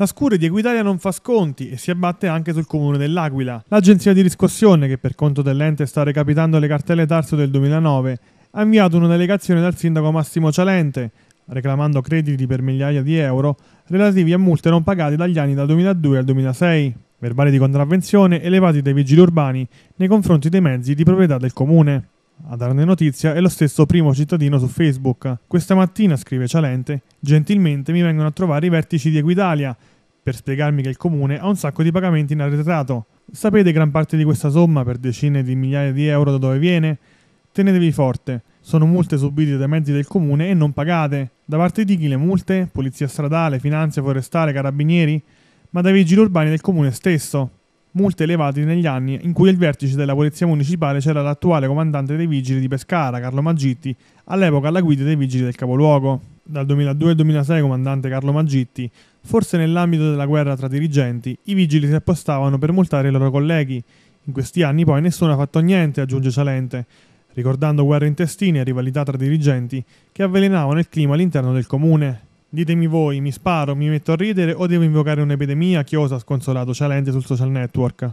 La Scure di Equitalia non fa sconti e si abbatte anche sul comune dell'Aquila. L'agenzia di riscossione, che per conto dell'ente sta recapitando le cartelle tarso del 2009, ha inviato una delegazione dal sindaco Massimo Cialente, reclamando crediti per migliaia di euro relativi a multe non pagate dagli anni dal 2002 al 2006, verbali di contravvenzione elevati dai vigili urbani nei confronti dei mezzi di proprietà del comune a darne notizia è lo stesso primo cittadino su Facebook. Questa mattina, scrive Cialente, gentilmente mi vengono a trovare i vertici di Equitalia per spiegarmi che il comune ha un sacco di pagamenti in arretrato. Sapete gran parte di questa somma per decine di migliaia di euro da dove viene? Tenetevi forte, sono multe subite dai mezzi del comune e non pagate. Da parte di chi le multe? Polizia stradale, finanza forestale, carabinieri? Ma dai vigili urbani del comune stesso multe elevate negli anni in cui al vertice della Polizia Municipale c'era l'attuale comandante dei Vigili di Pescara, Carlo Magitti, all'epoca alla guida dei Vigili del Capoluogo. Dal 2002 al 2006 comandante Carlo Magitti, forse nell'ambito della guerra tra dirigenti, i Vigili si appostavano per multare i loro colleghi. In questi anni poi nessuno ha fatto niente, aggiunge Salente, ricordando guerre intestine e rivalità tra dirigenti che avvelenavano il clima all'interno del comune. Ditemi voi, mi sparo, mi metto a ridere o devo invocare un'epidemia? Chiosa sconsolato, challenge sul social network.